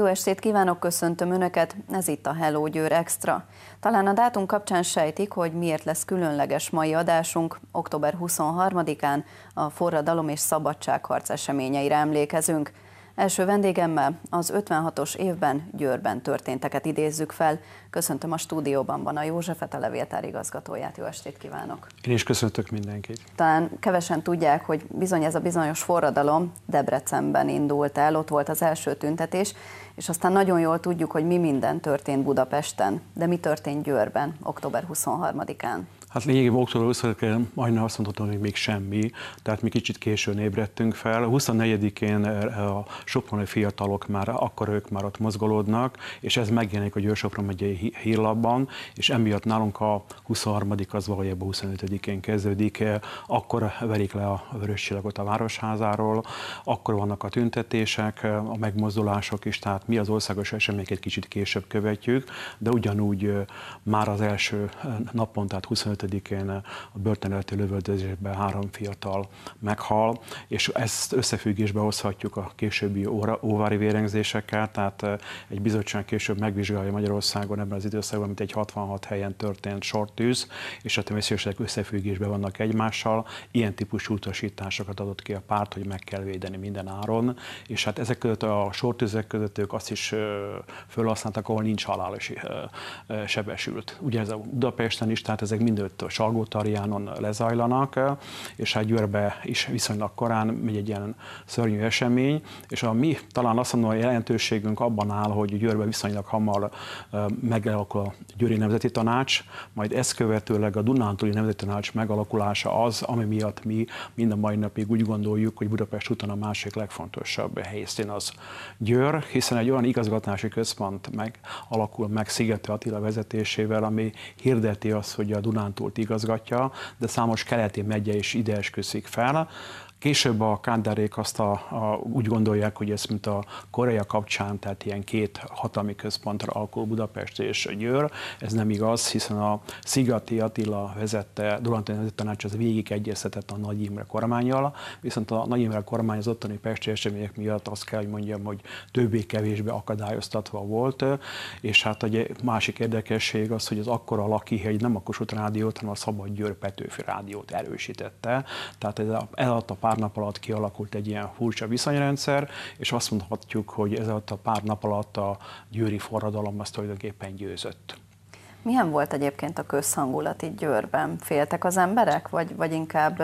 Jó estét kívánok, köszöntöm Önöket, ez itt a Hello Győr Extra. Talán a dátum kapcsán sejtik, hogy miért lesz különleges mai adásunk. Október 23-án a Forradalom és Szabadságharc eseményeire emlékezünk – Első vendégemmel az 56-os évben Győrben történteket idézzük fel. Köszöntöm a stúdióban van a Józsefet, a levéltár igazgatóját. Jó estét kívánok! Én is köszöntök mindenkit. Talán kevesen tudják, hogy bizony ez a bizonyos forradalom Debrecenben indult el, ott volt az első tüntetés, és aztán nagyon jól tudjuk, hogy mi minden történt Budapesten. De mi történt Győrben október 23-án? Hát lényegében október 20-án majdnem azt mondhatom, hogy még semmi, tehát mi kicsit későn ébredtünk fel. 24-én eh, a soproni fiatalok már, akkor ők már ott mozgolódnak, és ez megjelenik a Győr-Sopron megyei hírlapban, és emiatt nálunk a 23 az valójában 25-én kezdődik, eh, akkor verik le a vörös csillagot a városházáról, akkor vannak a tüntetések, eh, a megmozdulások is, tehát mi az országos eseményeket kicsit később követjük, de ugyanúgy már az első napon, tehát 25 25-én eh, a börtöneleti lövöldözésben három fiatal meghal, és ezt összefüggésbe hozhatjuk a későbbi óvári vérengzésekkel, tehát eh, egy bizottság később megvizsgálja Magyarországon ebben az időszakban, mint egy 66 helyen történt sortűz, és a természetesen összefüggésben vannak egymással. Ilyen típusú utasításokat adott ki a párt, hogy meg kell védeni minden áron, és hát ezek között a sortűzek között ők azt is eh, fölhasználtak, ahol nincs halálos sebesült. Ugye ez a Budapesten is, tehát ezek mind előtt Salgótarjánon lezajlanak, és hát Győrbe is viszonylag korán megy egy ilyen szörnyű esemény, és a mi talán azt mondom, a jelentőségünk abban áll, hogy Győrbe viszonylag hamar megalakul a Győri Nemzeti Tanács, majd ezt követőleg a Dunántúli Nemzeti Tanács megalakulása az, ami miatt mi mind a mai napig úgy gondoljuk, hogy Budapest után a másik legfontosabb helyszín az Győr, hiszen egy olyan igazgatási központ meg alakul meg Szigeti Attila vezetésével, ami hirdeti azt, hogy a Dunántúl Zsoltot igazgatja, de számos keleti megye is ide esküszik fel. Később a Kándárék azt a, a, úgy gondolják, hogy ez mint a Korea kapcsán, tehát ilyen két hatalmi központra alkol Budapest és Győr. Ez nem igaz, hiszen a Szigati Attila vezette, Durantin vezette tanács az végig egyeztetett a Nagy Imre kormányjal, viszont a Nagy Imre kormány az ottani pesti események miatt azt kell, hogy mondjam, hogy többé-kevésbé akadályoztatva volt, és hát egy másik érdekesség az, hogy az akkora Lakihegy nem a Kossuth rádiót, hanem a Szabad Győr Petőfi rádiót erősítette, tehát ez a, eladta pár nap alatt kialakult egy ilyen furcsa viszonyrendszer, és azt mondhatjuk, hogy ez a pár nap alatt a győri forradalom azt tulajdonképpen győzött. Milyen volt egyébként a közhangulat itt Győrben? Féltek az emberek, vagy, vagy inkább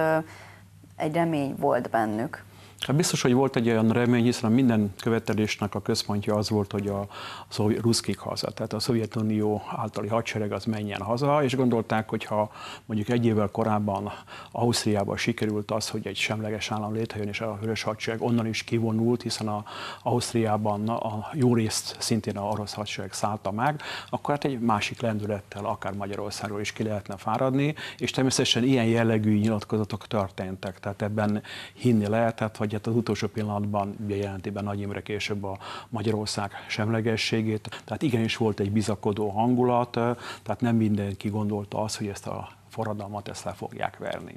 egy remény volt bennük? Hát biztos, hogy volt egy olyan remény, hiszen a minden követelésnek a központja az volt, hogy a szovjet, ruszkik haza, tehát a Szovjetunió általi hadsereg az menjen haza, és gondolták, hogy ha mondjuk egy évvel korábban Ausztriában sikerült az, hogy egy semleges állam létrejön, és a vörös hadsereg onnan is kivonult, hiszen a Ausztriában a jó részt szintén a orosz hadsereg szállta meg, akkor hát egy másik lendülettel akár Magyarországról is ki lehetne fáradni, és természetesen ilyen jellegű nyilatkozatok történtek, tehát ebben hinni lehetett, vagy hát az utolsó pillanatban ugye jelentében Nagy Imre később a Magyarország semlegességét. Tehát igenis volt egy bizakodó hangulat, tehát nem mindenki gondolta azt, hogy ezt a forradalmat ezt le fogják verni.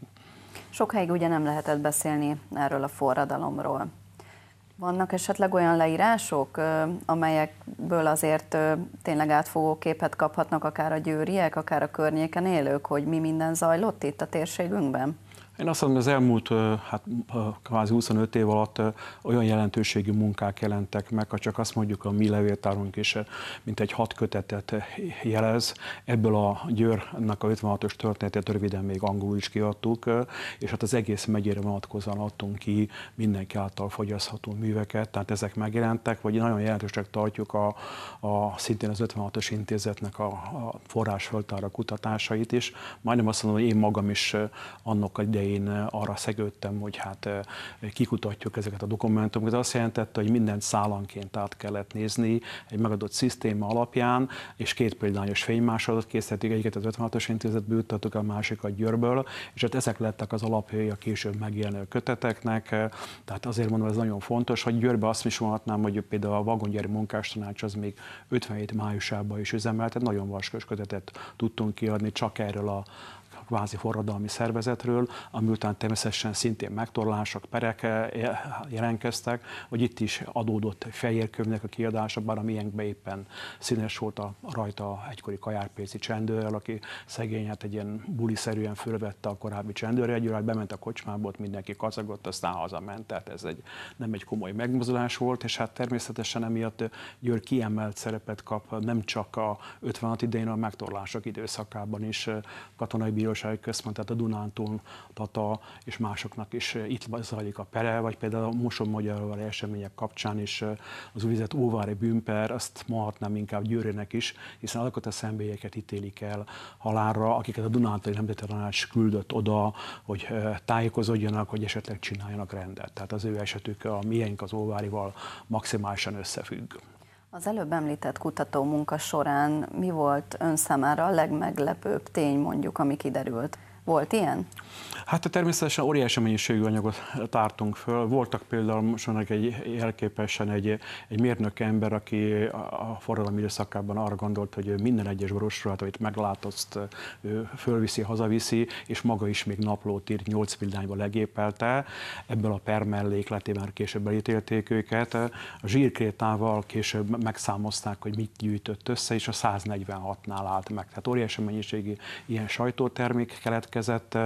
Sokáig ugye nem lehetett beszélni erről a forradalomról. Vannak esetleg olyan leírások, amelyekből azért tényleg átfogó képet kaphatnak akár a győriek, akár a környéken élők, hogy mi minden zajlott itt a térségünkben? Én azt mondom, az elmúlt hát, kvázi 25 év alatt olyan jelentőségű munkák jelentek meg, ha csak azt mondjuk a mi levéltárunk is, mint egy hat kötetet jelez. Ebből a Győrnek a 56-os történetét röviden még angolul is kiadtuk, és hát az egész megyére vonatkozóan adtunk ki mindenki által fogyasztható műveket, tehát ezek megjelentek, vagy nagyon jelentősnek tartjuk a, a szintén az 56-os intézetnek a, a forrásföltára kutatásait is. Majdnem azt mondom, hogy én magam is annak a idején elején eh, arra szegődtem, hogy hát eh, kikutatjuk ezeket a dokumentumokat. Ez azt jelentette, hogy mindent szállanként át kellett nézni egy megadott szisztéma alapján, és két példányos fénymásolatot készítettük, egyiket az 56-os intézetből juttattuk, a másikat Győrből, és hát ezek lettek az alapjai a később megjelenő köteteknek. Tehát azért mondom, ez nagyon fontos, hogy Győrbe azt is mondhatnám, hogy például a vagongyári munkástanács az még 57 májusában is üzemelt, tehát nagyon vaskos kötetet tudtunk kiadni csak erről a, kvázi forradalmi szervezetről, ami után természetesen szintén megtorlások, perek eh, jelentkeztek, hogy itt is adódott fehérkövnek a kiadása, bár a miénkben éppen színes volt a rajta egykori kajárpéci csendőrrel, aki szegényet hát egy ilyen buliszerűen fölvette a korábbi csendőrre, egy órát bement a kocsmába, ott mindenki kacagott, aztán hazament, tehát ez egy, nem egy komoly megmozdulás volt, és hát természetesen emiatt Győr kiemelt szerepet kap nem csak a 56 idején, a megtorlások időszakában is eh, katonai bíróság Ifjúsági Központ, tehát a Dunántúl, Tata és másoknak is eh, itt zajlik a pere, vagy például a Moson Magyarország események kapcsán is eh, az úgynevezett óvári bűnper, azt mondhatnám inkább Győrének is, hiszen azokat a személyeket ítélik el halálra, akiket a Dunántúli Nemzeti Tanács küldött oda, hogy eh, tájékozódjanak, hogy esetleg csináljanak rendet. Tehát az ő esetük a miénk az óvárival maximálisan összefügg. Az előbb említett kutató munka során mi volt ön számára a legmeglepőbb tény mondjuk, ami kiderült? Volt ilyen? Hát természetesen óriási mennyiségű anyagot tártunk föl. Voltak például mostanak egy elképesen egy, egy mérnök ember, aki a forradalom időszakában arra gondolt, hogy minden egyes brossurát, amit meglátott, fölviszi, hazaviszi, és maga is még naplót írt, nyolc példányba legépelte. Ebből a per mellékletében később elítélték őket. A zsírkrétával később megszámozták, hogy mit gyűjtött össze, és a 146-nál állt meg. Tehát óriási mennyiségű ilyen sajtótermék kelet keletkezett,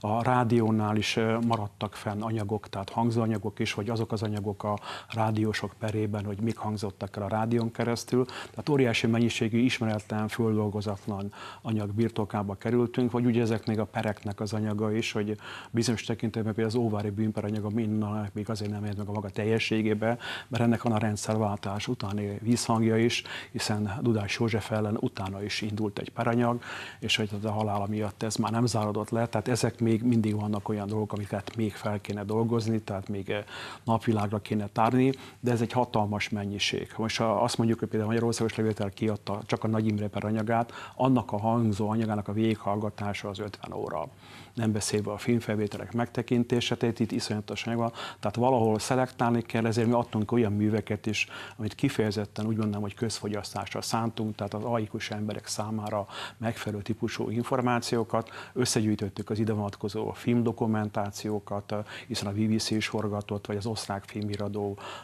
a rádiónál is maradtak fenn anyagok, tehát hangzóanyagok is, hogy azok az anyagok a rádiósok perében, hogy mik hangzottak el a rádión keresztül. Tehát óriási mennyiségű ismeretlen, földolgozatlan anyag birtokába kerültünk, vagy ugye ezek még a pereknek az anyaga is, hogy bizonyos tekintetben például az óvári bűnper anyaga mindennek még azért nem ért meg a maga teljességébe, mert ennek van a rendszerváltás utáni vízhangja is, hiszen Dudás József ellen utána is indult egy peranyag, és hogy a halála miatt ez már nem zár maradott le, tehát ezek még mindig vannak olyan dolgok, amiket még fel kéne dolgozni, tehát még eh, napvilágra kéne tárni, de ez egy hatalmas mennyiség. Most ha azt mondjuk, hogy például Magyarországos Levétel kiadta csak a Nagy Imre per anyagát, annak a hangzó anyagának a végighallgatása az 50 óra nem beszélve a filmfelvételek megtekintésetét, itt iszonyatosan van. Tehát valahol szelektálni kell, ezért mi adtunk olyan műveket is, amit kifejezetten úgy mondanám, hogy közfogyasztásra szántunk, tehát az aikus emberek számára megfelelő típusú információkat, összegyűjtöttük az ide vonatkozó filmdokumentációkat, hiszen a BBC is forgatott, vagy az osztrák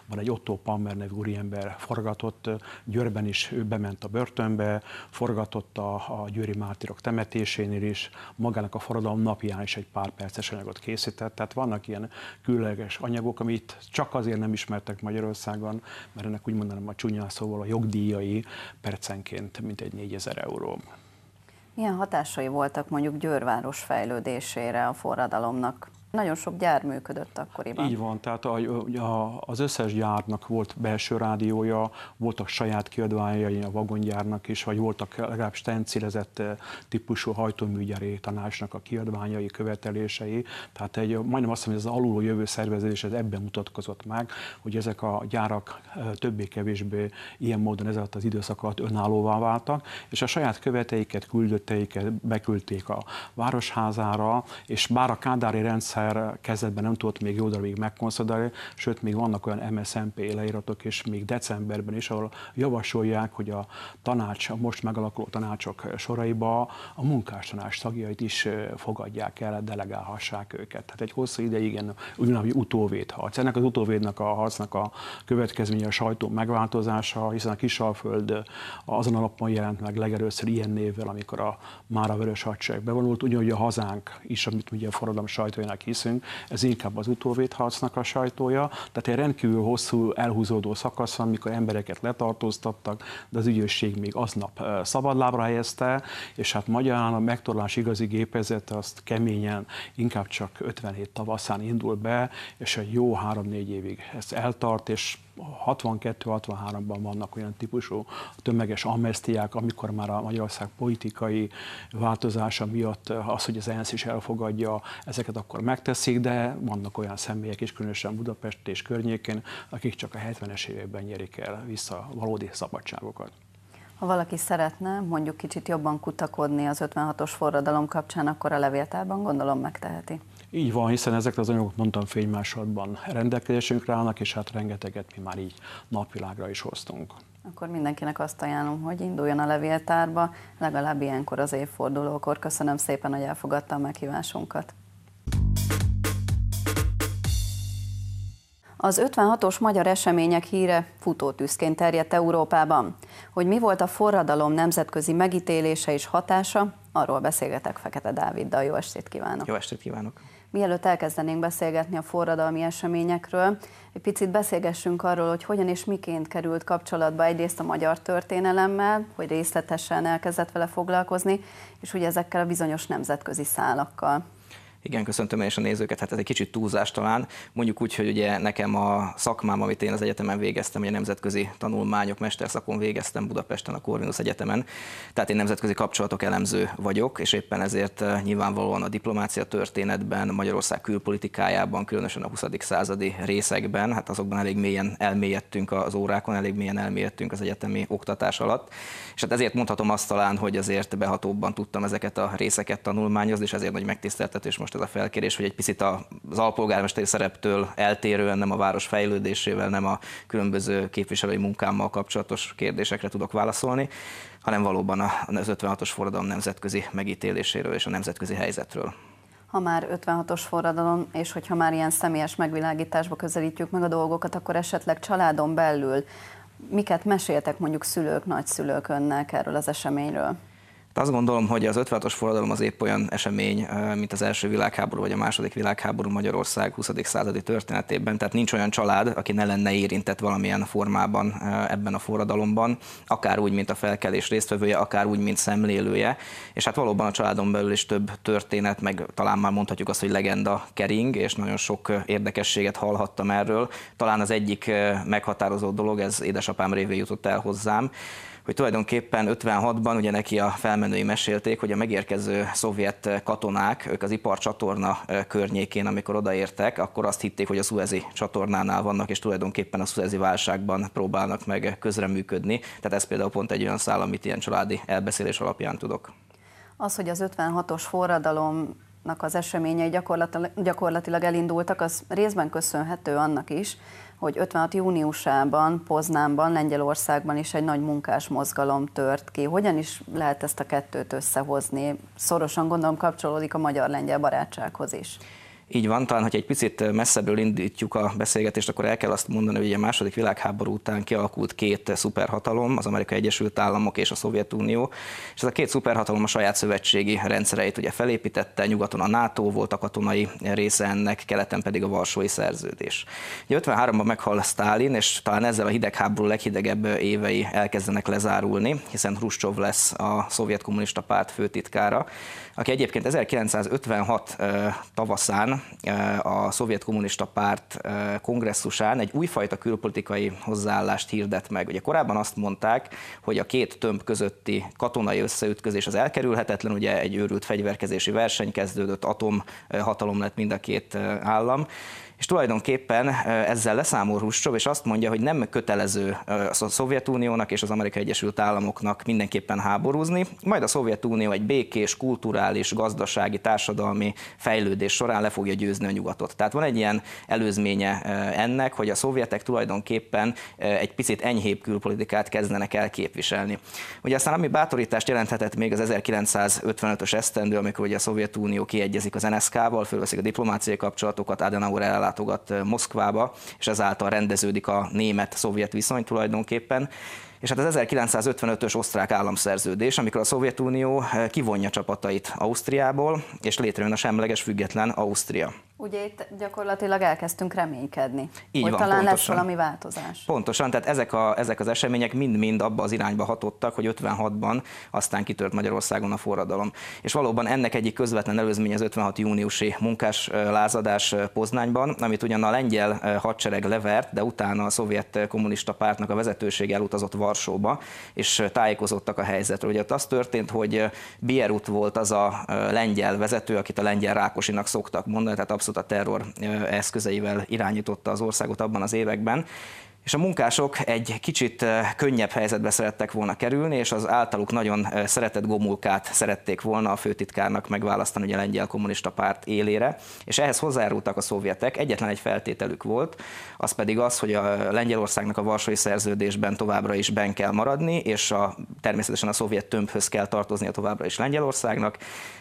van egy Otto Pammer nevű úriember forgatott, Győrben is ő bement a börtönbe, forgatott a, a Győri Mártirok temetésénél is, magának a forradalomnak napján is egy pár perces anyagot készített. Tehát vannak ilyen különleges anyagok, amit csak azért nem ismertek Magyarországon, mert ennek úgy mondanám a csúnya szóval a jogdíjai percenként mintegy 4000 euró. Milyen hatásai voltak mondjuk Győrváros fejlődésére a forradalomnak? Nagyon sok gyár működött akkoriban. Így van, tehát a, a, az összes gyárnak volt belső rádiója, voltak saját kiadványai a vagongyárnak is, vagy voltak legalább stencilezett eh, típusú hajtóműgyári tanácsnak a kiadványai, követelései. Tehát egy, majdnem azt mondom, hogy az alulról jövő szervezés ez ebben mutatkozott meg, hogy ezek a gyárak eh, többé-kevésbé ilyen módon ez az időszak alatt önállóvá váltak, és a saját követeiket, küldötteiket beküldték a városházára, és bár a kádári rendszer már kezdetben nem tudott még jó darabig megkonszolidálni, sőt, még vannak olyan MSZMP leíratok, és még decemberben is, ahol javasolják, hogy a tanács, a most megalakuló tanácsok soraiba a munkástanács tagjait is fogadják el, delegálhassák őket. Tehát egy hosszú ideig ilyen úgynevezett harc. Ennek az utóvédnek a harcnak a következménye a sajtó megváltozása, hiszen a Kisalföld azon alapon jelent meg legelőször ilyen névvel, amikor a már a Vörös Hadsereg bevonult, ugyanúgy a hazánk is, amit ugye a forradalom sajtójának hisz, viszünk, ez inkább az utóvédharcnak a sajtója. Tehát egy rendkívül hosszú elhúzódó szakasz van, embereket letartóztattak, de az ügyőrség még aznap szabadlábra helyezte, és hát magyarán a megtorlás igazi gépezet azt keményen inkább csak 57 tavaszán indul be, és egy jó három-négy évig ez eltart, és 62-63-ban vannak olyan típusú tömeges amnestiák, amikor már a Magyarország politikai változása miatt eh, az, hogy az ENSZ is elfogadja, ezeket akkor megteszik, de vannak olyan személyek is, különösen Budapest és környékén, akik csak a 70-es években nyerik el vissza valódi szabadságokat. Ha valaki szeretne mondjuk kicsit jobban kutakodni az 56-os forradalom kapcsán, akkor a levéltárban gondolom megteheti. Így van, hiszen ezek az anyagok, mondtam, fénymásodban rendelkezésünkre állnak, és hát rengeteget mi már így napvilágra is hoztunk. Akkor mindenkinek azt ajánlom, hogy induljon a levéltárba, legalább ilyenkor az évfordulókor. Köszönöm szépen, hogy elfogadta a meghívásunkat. Az 56-os magyar események híre futótűzként terjedt Európában. Hogy mi volt a forradalom nemzetközi megítélése és hatása, arról beszélgetek Fekete Dáviddal. Jó estét kívánok! Jó estét kívánok! Mielőtt elkezdenénk beszélgetni a forradalmi eseményekről, egy picit beszélgessünk arról, hogy hogyan és miként került kapcsolatba egyrészt a magyar történelemmel, hogy részletesen elkezdett vele foglalkozni, és ugye ezekkel a bizonyos nemzetközi szálakkal. Igen, köszöntöm én is a nézőket, hát ez egy kicsit túlzás talán. Mondjuk úgy, hogy ugye nekem a szakmám, amit én az egyetemen végeztem, ugye nemzetközi tanulmányok mesterszakon végeztem Budapesten a Corvinus Egyetemen, tehát én nemzetközi kapcsolatok elemző vagyok, és éppen ezért eh, nyilvánvalóan a diplomácia történetben, Magyarország külpolitikájában, különösen a 20. századi részekben, hát azokban elég mélyen elmélyedtünk az órákon, elég mélyen elmélyedtünk az egyetemi oktatás alatt, és hát ezért mondhatom azt talán, hogy azért behatóbban tudtam ezeket a részeket tanulmányozni, és ezért nagy megtiszteltetés most az a felkérés, hogy egy picit az alpolgármesteri szereptől eltérően nem a város fejlődésével, nem a különböző képviselői munkámmal kapcsolatos kérdésekre tudok válaszolni, hanem valóban az 56-os forradalom nemzetközi megítéléséről és a nemzetközi helyzetről ha már 56-os forradalom, és hogyha már ilyen személyes megvilágításba közelítjük meg a dolgokat, akkor esetleg családon belül miket meséltek mondjuk szülők, nagyszülők önnek erről az eseményről? De hát azt gondolom, hogy az 56-os forradalom az épp olyan esemény, mint az első világháború vagy a második világháború Magyarország 20. századi történetében. Tehát nincs olyan család, aki ne lenne érintett valamilyen formában ebben a forradalomban, akár úgy, mint a felkelés résztvevője, akár úgy, mint szemlélője. És hát valóban a családon belül is több történet, meg talán már mondhatjuk azt, hogy legenda kering, és nagyon sok érdekességet hallhattam erről. Talán az egyik meghatározó dolog, ez édesapám révén jutott el hozzám, hogy tulajdonképpen 56-ban ugye neki a felmenői mesélték, hogy a megérkező szovjet katonák, ők az iparcsatorna környékén, amikor odaértek, akkor azt hitték, hogy a szuezi csatornánál vannak, és tulajdonképpen a szuezi válságban próbálnak meg közreműködni. Tehát ez például pont egy olyan szál, amit ilyen családi elbeszélés alapján tudok. Az, hogy az 56-os forradalom az eseményei gyakorlatilag, gyakorlatilag elindultak, az részben köszönhető annak is, hogy 56 júniusában Poznánban, Lengyelországban is egy nagy munkás mozgalom tört ki. Hogyan is lehet ezt a kettőt összehozni? Szorosan gondolom kapcsolódik a magyar-lengyel barátsághoz is. Így van, talán, hogy egy picit messzebbről indítjuk a beszélgetést, akkor el kell azt mondani, hogy a második világháború után kialakult két szuperhatalom, az Amerikai Egyesült Államok és a Szovjetunió, és ez a két szuperhatalom a saját szövetségi rendszereit ugye felépítette, nyugaton a NATO volt a katonai része ennek, keleten pedig a Varsói Szerződés. 53-ban meghal Stalin, és talán ezzel a hidegháború leghidegebb évei elkezdenek lezárulni, hiszen Hruscsov lesz a szovjet kommunista párt főtitkára, aki egyébként 1956 tavaszán a Szovjet Kommunista Párt kongresszusán egy újfajta külpolitikai hozzáállást hirdet meg. Ugye korábban azt mondták, hogy a két tömb közötti katonai összeütközés az elkerülhetetlen, ugye egy őrült fegyverkezési verseny kezdődött, atomhatalom lett mind a két állam, és tulajdonképpen ezzel leszámol Hussov, és azt mondja, hogy nem kötelező a Szovjetuniónak és az Amerikai Egyesült Államoknak mindenképpen háborúzni, majd a Szovjetunió egy békés, kulturális, gazdasági, társadalmi fejlődés során le fogja győzni a nyugatot. Tehát van egy ilyen előzménye ennek, hogy a szovjetek tulajdonképpen egy picit enyhébb külpolitikát kezdenek el képviselni. Ugye aztán ami bátorítást jelenthetett még az 1955-ös esztendő, amikor ugye a Szovjetunió kiegyezik az NSZK-val, fölveszik a diplomáciai kapcsolatokat, Adenauer ellátogat Moszkvába, és ezáltal rendeződik a német-szovjet viszony tulajdonképpen. És hát az 1955-ös osztrák államszerződés, amikor a Szovjetunió kivonja csapatait Ausztriából, és létrejön a semleges független Ausztria. Ugye itt gyakorlatilag elkezdtünk reménykedni, Így hogy van, talán pontosan. lesz valami változás. Pontosan, tehát ezek, a, ezek az események mind-mind abba az irányba hatottak, hogy 56-ban aztán kitört Magyarországon a forradalom. És valóban ennek egyik közvetlen előzménye az 56 júniusi munkás lázadás Poznányban, amit ugyan a lengyel hadsereg levert, de utána a szovjet kommunista pártnak a vezetőség elutazott Varsóba, és tájékozottak a helyzetről. Ugye ott az történt, hogy Bierut volt az a lengyel vezető, akit a lengyel Rákosinak szoktak mondani, tehát Marxot a terror eszközeivel irányította az országot abban az években, és a munkások egy kicsit könnyebb helyzetbe szerettek volna kerülni, és az általuk nagyon szeretett Gomulkát szerették volna a főtitkárnak megválasztani ugye a lengyel kommunista párt élére, és ehhez hozzájárultak a szovjetek, egyetlen egy feltételük volt, az pedig az, hogy a Lengyelországnak a Varsói Szerződésben továbbra is ben kell maradni, és a, természetesen a szovjet tömbhöz kell tartoznia továbbra is Lengyelországnak,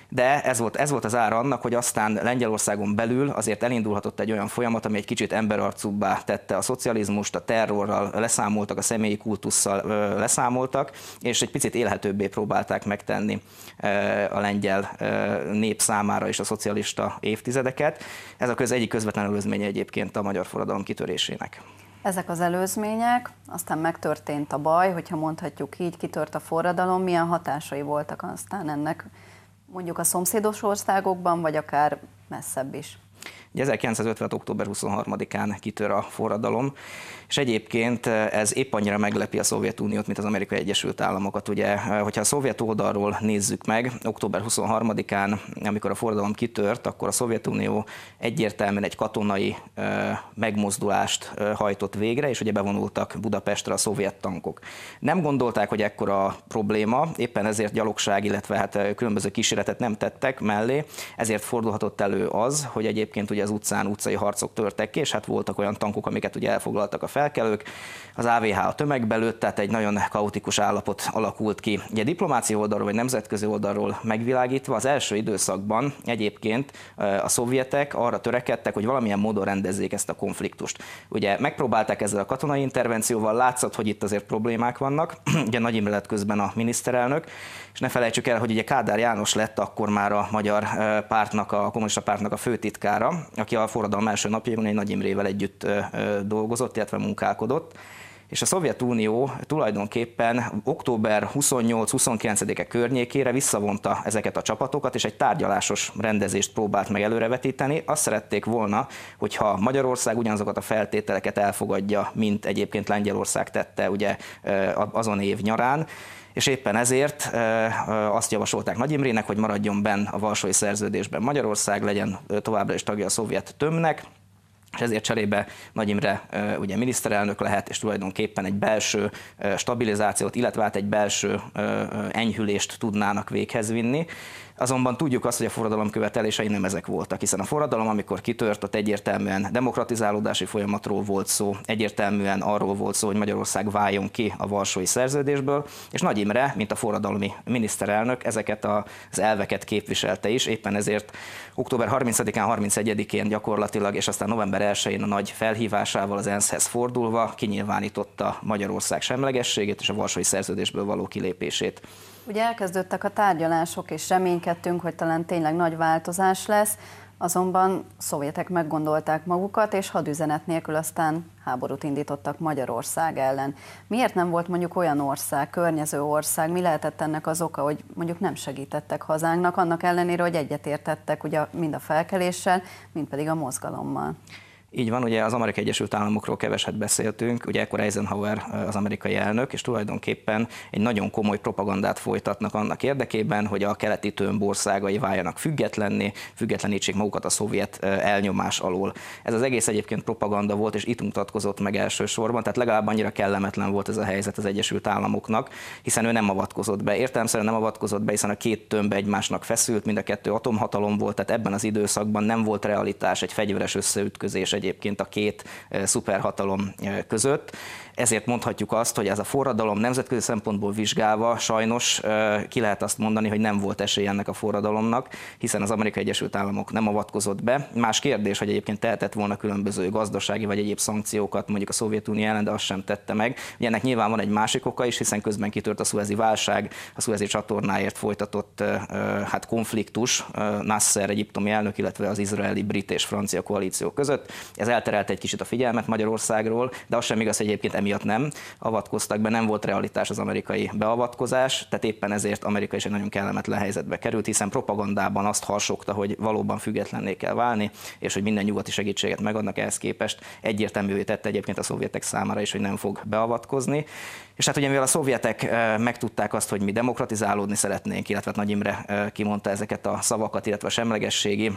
de ez volt, ez volt az ára annak, hogy aztán Lengyelországon belül azért elindulhatott egy olyan folyamat, ami egy kicsit emberarcúbbá tette a szocializmust, a terrorral leszámoltak, a személyi kultusszal leszámoltak, és egy picit élhetőbbé próbálták megtenni a lengyel nép számára és a szocialista évtizedeket. Ez a köz egyik közvetlen előzménye egyébként a magyar forradalom kitörésének. Ezek az előzmények, aztán megtörtént a baj, hogyha mondhatjuk így, kitört a forradalom, milyen hatásai voltak aztán ennek mondjuk a szomszédos országokban, vagy akár messzebb is? 1956. október 23-án kitör a forradalom, és egyébként eh, ez épp annyira meglepi a Szovjetuniót, mint az Amerikai Egyesült Államokat. Ugye, eh, hogyha a szovjet oldalról nézzük meg, október 23-án, amikor a forradalom kitört, akkor a Szovjetunió egyértelműen egy katonai eh, megmozdulást hajtott végre, és ugye bevonultak Budapestre a szovjet tankok. Nem gondolták, hogy ekkora probléma, éppen ezért gyalogság, illetve hát különböző kísérletet nem tettek mellé, ezért fordulhatott elő az, hogy egyébként ugye az utcán utcai harcok törtek ki, és hát voltak olyan tankok, amiket ugye elfoglaltak a felkelők. Az AVH a tömegbe lőtt, tehát egy nagyon kaotikus állapot alakult ki. Ugye diplomácia oldalról vagy nemzetközi oldalról megvilágítva az első időszakban egyébként a szovjetek arra törekedtek, hogy valamilyen módon rendezzék ezt a konfliktust. Ugye megpróbálták ezzel a katonai intervencióval, látszott, hogy itt azért problémák vannak, ugye Nagy Imre közben a miniszterelnök, és ne felejtsük el, hogy ugye Kádár János lett akkor már a magyar pártnak, a kommunista pártnak a főtitkára, aki a forradalom első napjában egy Nagy Imrével együtt dolgozott, illetve munkálkodott és a Szovjetunió tulajdonképpen október 28-29-e környékére visszavonta ezeket a csapatokat, és egy tárgyalásos rendezést próbált meg előrevetíteni. Azt szerették volna, hogyha Magyarország ugyanazokat a feltételeket elfogadja, mint egyébként Lengyelország tette ugye azon év nyarán, és éppen ezért azt javasolták Nagy Imrének, hogy maradjon benn a Valsói Szerződésben Magyarország, legyen továbbra is tagja a szovjet tömnek, és ezért cserébe Nagy Imre ugye miniszterelnök lehet, és tulajdonképpen egy belső stabilizációt, illetve hát egy belső enyhülést tudnának véghez vinni. Azonban tudjuk azt, hogy a forradalom követelései nem ezek voltak, hiszen a forradalom, amikor kitört, ott egyértelműen demokratizálódási folyamatról volt szó, egyértelműen arról volt szó, hogy Magyarország váljon ki a Varsói Szerződésből, és Nagy Imre, mint a forradalmi miniszterelnök, ezeket az elveket képviselte is, éppen ezért október 30-án, 31-én gyakorlatilag, és aztán november 1-én a nagy felhívásával az ENSZ-hez fordulva kinyilvánította Magyarország semlegességét és a Varsói Szerződésből való kilépését. Ugye elkezdődtek a tárgyalások, és reménykedtünk, hogy talán tényleg nagy változás lesz, azonban szovjetek meggondolták magukat, és hadüzenet nélkül aztán háborút indítottak Magyarország ellen. Miért nem volt mondjuk olyan ország, környező ország, mi lehetett ennek az oka, hogy mondjuk nem segítettek hazánknak, annak ellenére, hogy egyetértettek ugye mind a felkeléssel, mind pedig a mozgalommal? Így van, ugye az Amerikai Egyesült Államokról keveset beszéltünk, ugye ekkor Eisenhower az amerikai elnök, és tulajdonképpen egy nagyon komoly propagandát folytatnak annak érdekében, hogy a keleti tömb országai váljanak függetlenni, függetlenítsék magukat a szovjet elnyomás alól. Ez az egész egyébként propaganda volt, és itt mutatkozott meg elsősorban, tehát legalább annyira kellemetlen volt ez a helyzet az Egyesült Államoknak, hiszen ő nem avatkozott be. Értelemszerűen nem avatkozott be, hiszen a két tömb egymásnak feszült, mind a kettő atomhatalom volt, tehát ebben az időszakban nem volt realitás egy fegyveres összeütközés, egy egyébként a két szuperhatalom között. Ezért mondhatjuk azt, hogy ez a forradalom nemzetközi szempontból vizsgálva sajnos ki lehet azt mondani, hogy nem volt esély ennek a forradalomnak, hiszen az Amerikai Egyesült Államok nem avatkozott be. Más kérdés, hogy egyébként tehetett volna különböző gazdasági vagy egyéb szankciókat mondjuk a Szovjetunió ellen, de azt sem tette meg. Ugye ennek nyilván van egy másik oka is, hiszen közben kitört a szuezi válság, a szuezi csatornáért folytatott hát konfliktus Nasser egyiptomi elnök, illetve az izraeli, brit és francia koalíció között. Ez elterelt egy kicsit a figyelmet Magyarországról, de az sem igaz, hogy egyébként emiatt nem avatkoztak be, nem volt realitás az amerikai beavatkozás, tehát éppen ezért Amerika is egy nagyon kellemetlen helyzetbe került, hiszen propagandában azt harsogta, hogy valóban függetlenné kell válni, és hogy minden nyugati segítséget megadnak ehhez képest. Egyértelművé tette egyébként a szovjetek számára is, hogy nem fog beavatkozni. És hát ugye mivel a szovjetek megtudták azt, hogy mi demokratizálódni szeretnénk, illetve hát Nagy Imre kimondta ezeket a szavakat, illetve a semlegességi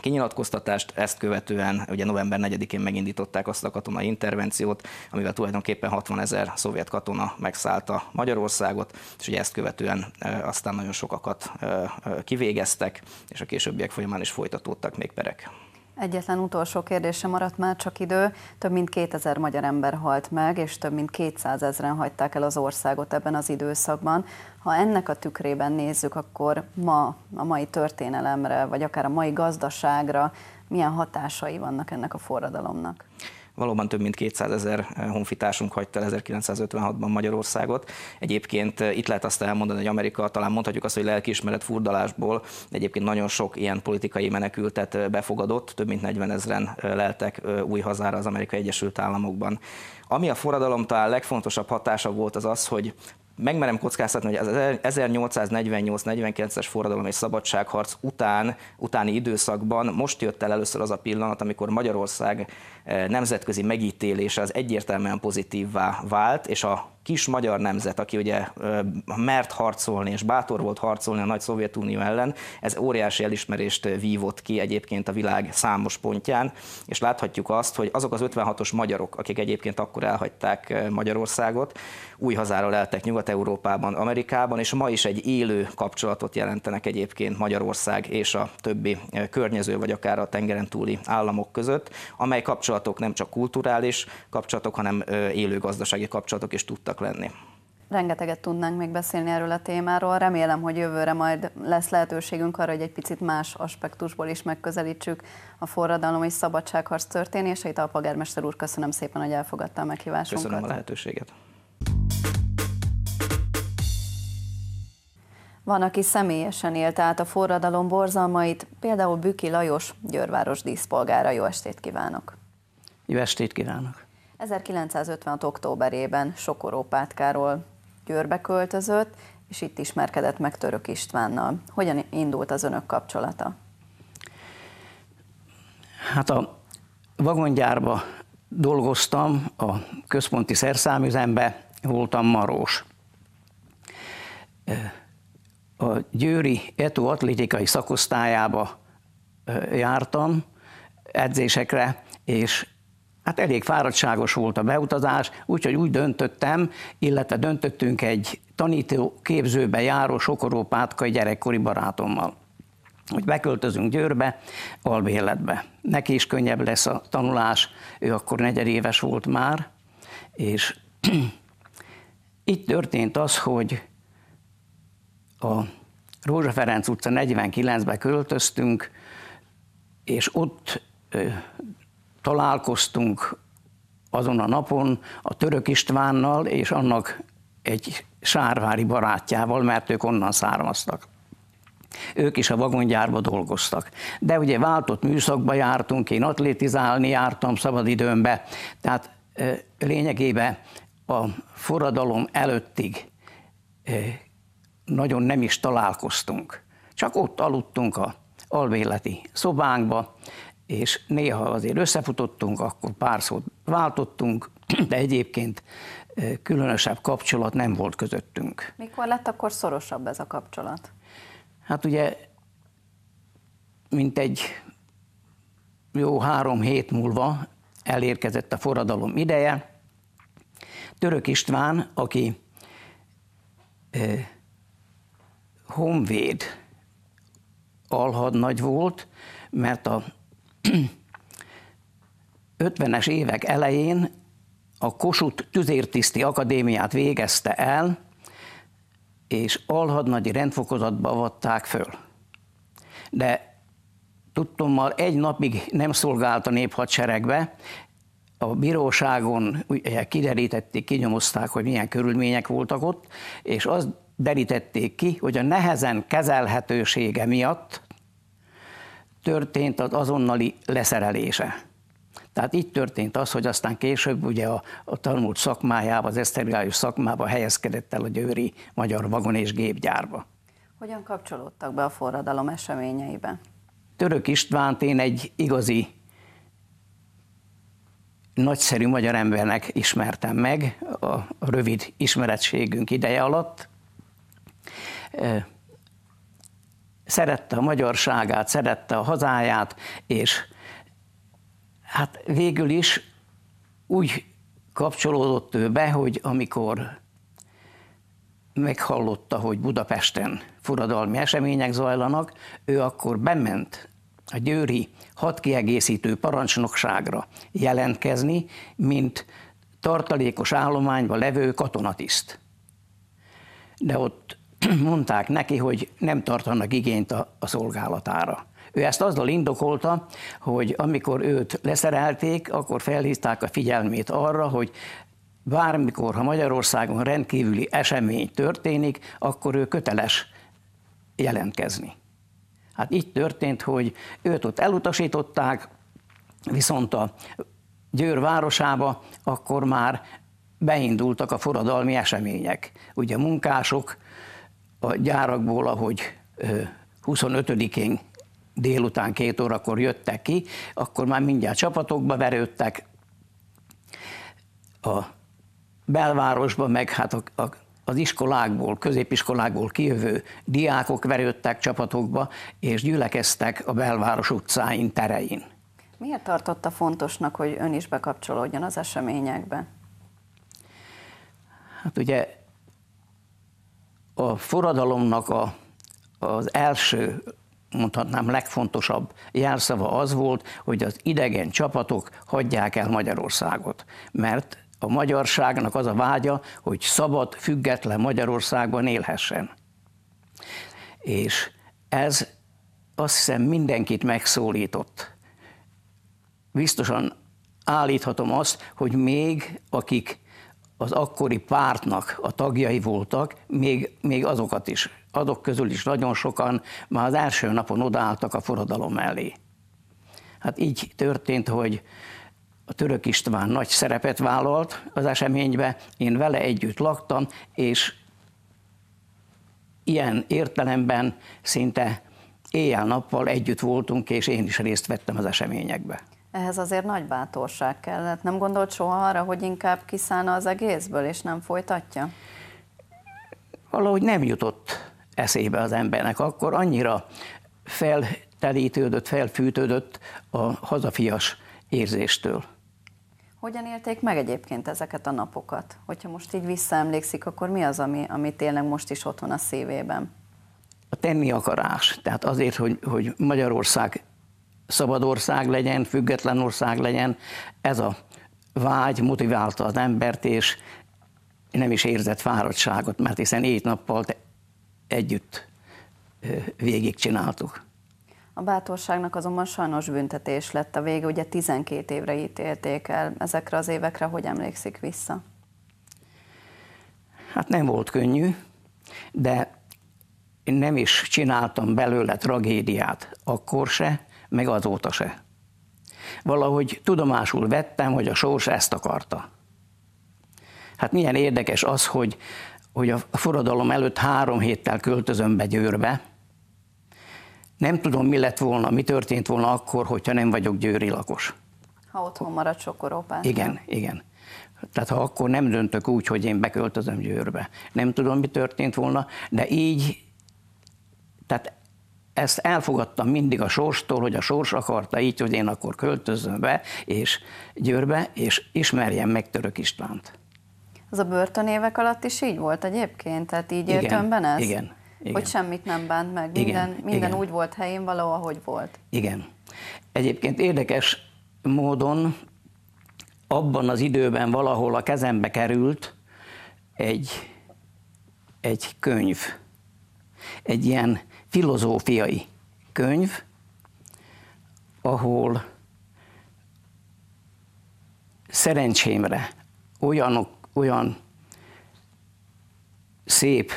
kinyilatkoztatást, ezt követően ugye november 4-én megindították azt a katonai intervenciót, amivel tulajdonképpen 60 ezer szovjet katona megszállta Magyarországot, és ugye ezt követően e, aztán nagyon sokakat e, e, kivégeztek, és a későbbiek folyamán is folytatódtak még perek. Egyetlen utolsó kérdése maradt már csak idő. Több mint 2000 magyar ember halt meg, és több mint 200 ezeren hagyták el az országot ebben az időszakban. Ha ennek a tükrében nézzük, akkor ma a mai történelemre, vagy akár a mai gazdaságra milyen hatásai vannak ennek a forradalomnak? Valóban több mint 200 ezer eh, honfitársunk hagyta el 1956-ban Magyarországot. Egyébként eh, itt lehet azt elmondani, hogy Amerika talán mondhatjuk azt, hogy lelkiismeret furdalásból egyébként nagyon sok ilyen politikai menekültet eh, befogadott, több mint 40 ezeren leltek új hazára az Amerikai Egyesült Államokban. Ami a forradalom talán legfontosabb hatása volt az az, hogy megmerem kockáztatni, hogy az 1848-49-es forradalom és szabadságharc után, utáni időszakban most jött el először az a pillanat, amikor Magyarország nemzetközi megítélése az egyértelműen pozitívvá vált, és a kis magyar nemzet, aki ugye mert harcolni és bátor volt harcolni a nagy Szovjetunió ellen, ez óriási elismerést vívott ki egyébként a világ számos pontján, és láthatjuk azt, hogy azok az 56-os magyarok, akik egyébként akkor elhagyták Magyarországot, új hazáról eltek Nyugat-Európában, Amerikában, és ma is egy élő kapcsolatot jelentenek egyébként Magyarország és a többi környező, vagy akár a tengeren túli államok között, amely kapcsolat kapcsolatok, nem csak kulturális kapcsolatok, hanem élő gazdasági kapcsolatok is tudtak lenni. Rengeteget tudnánk még beszélni erről a témáról. Remélem, hogy jövőre majd lesz lehetőségünk arra, hogy egy picit más aspektusból is megközelítsük a forradalom és szabadságharc történéseit. A polgármester úr, köszönöm szépen, hogy elfogadta a meghívásunkat. Köszönöm a lehetőséget. Van, aki személyesen élt át a forradalom borzalmait, például Büki Lajos, Győrváros díszpolgára. Jó estét kívánok! Jó estét kívánok! 1956. októberében Sokoró Pátkáról Győrbe költözött, és itt ismerkedett meg Török Istvánnal. Hogyan indult az önök kapcsolata? Hát a vagongyárba dolgoztam, a központi szerszámüzembe voltam marós. A Győri Eto atlétikai szakosztályába jártam edzésekre, és hát elég fáradtságos volt a beutazás, úgyhogy úgy döntöttem, illetve döntöttünk egy tanító képzőbe járó Sokoró Pátka gyerekkori barátommal hogy beköltözünk Győrbe, albérletbe. Neki is könnyebb lesz a tanulás, ő akkor negyedéves volt már, és itt történt az, hogy a Rózsa Ferenc utca 49-be költöztünk, és ott találkoztunk azon a napon a Török Istvánnal és annak egy sárvári barátjával, mert ők onnan származtak. Ők is a vagongyárba dolgoztak. De ugye váltott műszakba jártunk, én atlétizálni jártam szabadidőmbe, tehát lényegében a forradalom előttig nagyon nem is találkoztunk. Csak ott aludtunk a alvéleti szobánkba, és néha azért összefutottunk, akkor pár szót váltottunk, de egyébként különösebb kapcsolat nem volt közöttünk. Mikor lett akkor szorosabb ez a kapcsolat? Hát ugye, mint egy jó három hét múlva elérkezett a forradalom ideje. Török István, aki eh, honvéd alhadnagy volt, mert a 50-es évek elején a Kossuth Tüzértiszti Akadémiát végezte el, és alhadnagyi rendfokozatba avatták föl. De tudtommal egy napig nem szolgált a néphadseregbe, a bíróságon ugye, kiderítették, kinyomozták, hogy milyen körülmények voltak ott, és azt derítették ki, hogy a nehezen kezelhetősége miatt történt az azonnali leszerelése. Tehát így történt az, hogy aztán később ugye a, a tanult szakmájába, az esztergályos szakmába helyezkedett el a győri magyar vagon és gépgyárba. Hogyan kapcsolódtak be a forradalom eseményeibe? Török Istvánt én egy igazi nagyszerű magyar embernek ismertem meg a rövid ismeretségünk ideje alatt szerette a magyarságát, szerette a hazáját, és hát végül is úgy kapcsolódott ő be, hogy amikor meghallotta, hogy Budapesten forradalmi események zajlanak, ő akkor bement a győri hadkiegészítő parancsnokságra jelentkezni, mint tartalékos állományba levő katonatiszt. De ott mondták neki, hogy nem tartanak igényt a, a szolgálatára. Ő ezt azzal indokolta, hogy amikor őt leszerelték, akkor felhívták a figyelmét arra, hogy bármikor, ha Magyarországon rendkívüli esemény történik, akkor ő köteles jelentkezni. Hát így történt, hogy őt ott elutasították, viszont a Győr városába akkor már beindultak a forradalmi események. Ugye munkások a gyárakból, ahogy 25-én délután két órakor jöttek ki, akkor már mindjárt csapatokba verődtek. A belvárosba meg hát a, a, az iskolákból, középiskolákból kijövő diákok verődtek csapatokba, és gyülekeztek a belváros utcáin, terein. Miért tartotta fontosnak, hogy ön is bekapcsolódjon az eseményekbe? Hát ugye a forradalomnak a, az első, mondhatnám legfontosabb jelszava az volt, hogy az idegen csapatok hagyják el Magyarországot, mert a magyarságnak az a vágya, hogy szabad, független Magyarországban élhessen. És ez azt hiszem mindenkit megszólított. Biztosan állíthatom azt, hogy még akik az akkori pártnak a tagjai voltak, még, még azokat is, azok közül is nagyon sokan már az első napon odaálltak a forradalom mellé. Hát így történt, hogy a török István nagy szerepet vállalt az eseménybe, én vele együtt laktam, és ilyen értelemben szinte éjjel-nappal együtt voltunk, és én is részt vettem az eseményekbe. Ehhez azért nagy bátorság kellett. Nem gondolt soha arra, hogy inkább kiszállna az egészből, és nem folytatja? Valahogy nem jutott eszébe az embernek. Akkor annyira feltelítődött, felfűtődött a hazafias érzéstől. Hogyan élték meg egyébként ezeket a napokat? Hogyha most így visszaemlékszik, akkor mi az, ami, ami tényleg most is otthon a szívében? A tenni akarás. Tehát azért, hogy, hogy Magyarország szabad ország legyen, független ország legyen. Ez a vágy motiválta az embert, és nem is érzett fáradtságot, mert hiszen négy nappal együtt végigcsináltuk. A bátorságnak azonban sajnos büntetés lett a vége, ugye 12 évre ítélték el. Ezekre az évekre hogy emlékszik vissza? Hát nem volt könnyű, de én nem is csináltam belőle tragédiát akkor se, meg azóta se. Valahogy tudomásul vettem, hogy a sors ezt akarta. Hát milyen érdekes az, hogy, hogy a forradalom előtt három héttel költözöm be Győrbe. Nem tudom, mi lett volna, mi történt volna akkor, hogyha nem vagyok győri lakos. Ha otthon marad Európán. Igen, igen. Tehát ha akkor nem döntök úgy, hogy én beköltözöm Győrbe. Nem tudom, mi történt volna, de így, tehát ezt elfogadtam mindig a sorstól, hogy a sors akarta így, hogy én akkor költözöm be, és Győrbe, és ismerjem meg Török Istvánt. Az a börtönévek alatt is így volt egyébként? Tehát így igen, értömben ez? Igen, igen. Hogy semmit nem bánt meg, minden, igen, minden igen. úgy volt helyén való, ahogy volt. Igen. Egyébként érdekes módon abban az időben valahol a kezembe került egy, egy könyv, egy ilyen filozófiai könyv, ahol szerencsémre olyanok, olyan szép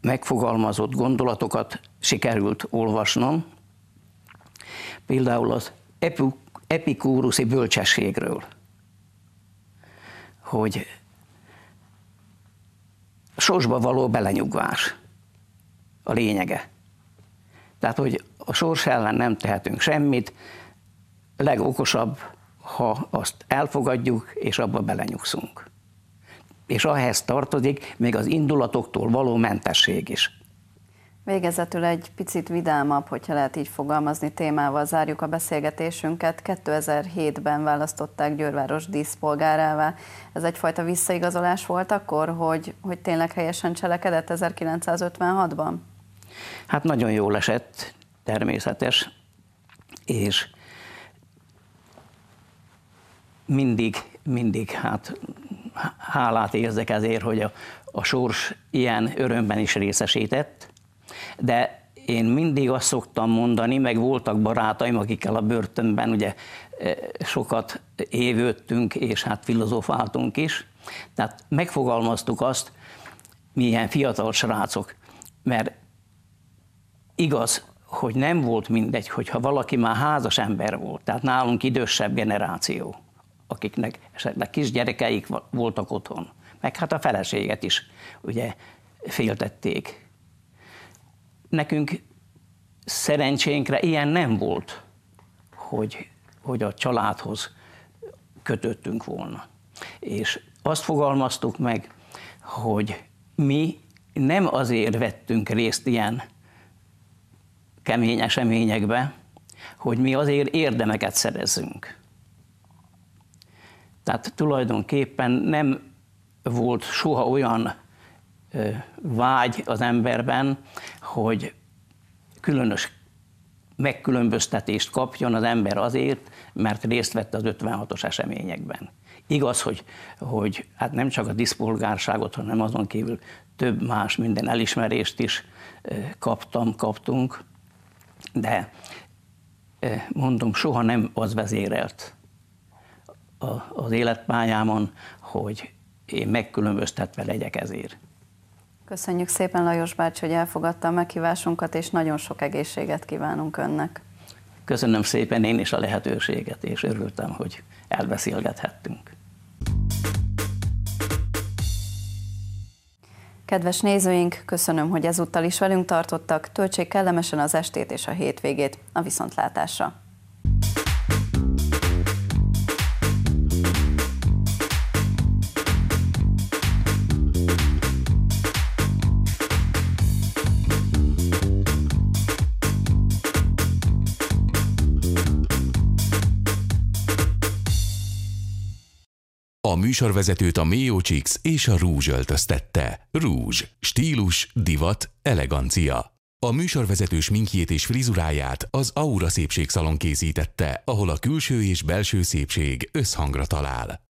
megfogalmazott gondolatokat sikerült olvasnom, például az epikúruszi bölcsességről, hogy sosba való belenyugvás a lényege. Tehát, hogy a sors ellen nem tehetünk semmit, legokosabb, ha azt elfogadjuk, és abba belenyugszunk. És ahhez tartozik még az indulatoktól való mentesség is. Végezetül egy picit vidámabb, hogyha lehet így fogalmazni, témával zárjuk a beszélgetésünket. 2007-ben választották Győrváros díszpolgárává. Ez egyfajta visszaigazolás volt akkor, hogy, hogy tényleg helyesen cselekedett 1956-ban? Hát nagyon jól esett, természetes, és mindig, mindig hát hálát érzek ezért, hogy a, a sors ilyen örömben is részesített, de én mindig azt szoktam mondani, meg voltak barátaim, akikkel a börtönben ugye e, sokat évődtünk, és hát filozofáltunk is, tehát megfogalmaztuk azt, milyen fiatal srácok, mert Igaz, hogy nem volt mindegy, hogyha valaki már házas ember volt, tehát nálunk idősebb generáció, akiknek esetleg kisgyerekeik voltak otthon, meg hát a feleséget is ugye féltették. Nekünk szerencsénkre ilyen nem volt, hogy, hogy a családhoz kötöttünk volna. És azt fogalmaztuk meg, hogy mi nem azért vettünk részt ilyen kemény eseményekbe, hogy mi azért érdemeket szerezzünk. Tehát tulajdonképpen nem volt soha olyan vágy az emberben, hogy különös megkülönböztetést kapjon az ember azért, mert részt vett az 56-os eseményekben. Igaz, hogy, hogy hát nem csak a diszpolgárságot, hanem azon kívül több más minden elismerést is kaptam, kaptunk, de mondom, soha nem az vezérelt az életpályámon, hogy én megkülönböztetve legyek ezért. Köszönjük szépen Lajos bácsi, hogy elfogadta a meghívásunkat, és nagyon sok egészséget kívánunk önnek. Köszönöm szépen én is a lehetőséget, és örültem, hogy elbeszélgethettünk. Kedves nézőink, köszönöm, hogy ezúttal is velünk tartottak. Töltsék kellemesen az estét és a hétvégét. A viszontlátásra! műsorvezetőt a Mio Chicks és a Rúzs öltöztette. Rúzs. Stílus, divat, elegancia. A műsorvezető sminkjét és frizuráját az Aura Szépségszalon készítette, ahol a külső és belső szépség összhangra talál.